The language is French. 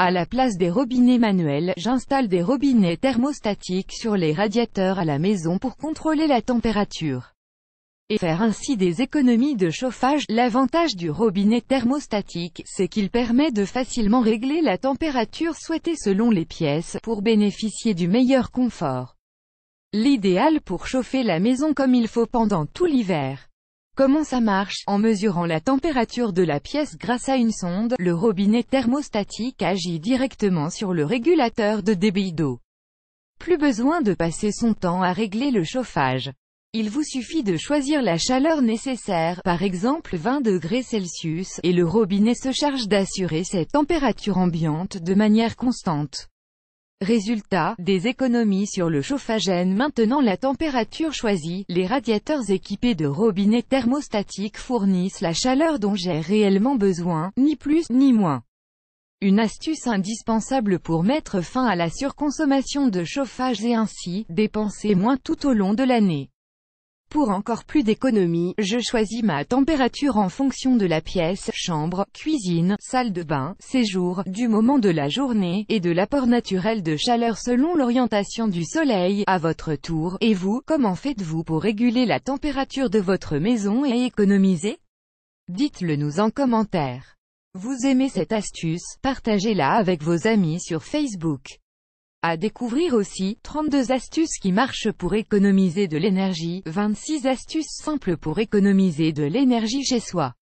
À la place des robinets manuels, j'installe des robinets thermostatiques sur les radiateurs à la maison pour contrôler la température et faire ainsi des économies de chauffage. L'avantage du robinet thermostatique, c'est qu'il permet de facilement régler la température souhaitée selon les pièces, pour bénéficier du meilleur confort. L'idéal pour chauffer la maison comme il faut pendant tout l'hiver. Comment ça marche En mesurant la température de la pièce grâce à une sonde, le robinet thermostatique agit directement sur le régulateur de débit d'eau. Plus besoin de passer son temps à régler le chauffage. Il vous suffit de choisir la chaleur nécessaire, par exemple 20 degrés Celsius, et le robinet se charge d'assurer cette température ambiante de manière constante. Résultat, des économies sur le chauffage n maintenant la température choisie, les radiateurs équipés de robinets thermostatiques fournissent la chaleur dont j'ai réellement besoin, ni plus, ni moins. Une astuce indispensable pour mettre fin à la surconsommation de chauffage et ainsi, dépenser moins tout au long de l'année. Pour encore plus d'économie, je choisis ma température en fonction de la pièce, chambre, cuisine, salle de bain, séjour, du moment de la journée, et de l'apport naturel de chaleur selon l'orientation du soleil, à votre tour. Et vous, comment faites-vous pour réguler la température de votre maison et économiser Dites-le nous en commentaire. Vous aimez cette astuce, partagez-la avec vos amis sur Facebook. À découvrir aussi, 32 astuces qui marchent pour économiser de l'énergie, 26 astuces simples pour économiser de l'énergie chez soi.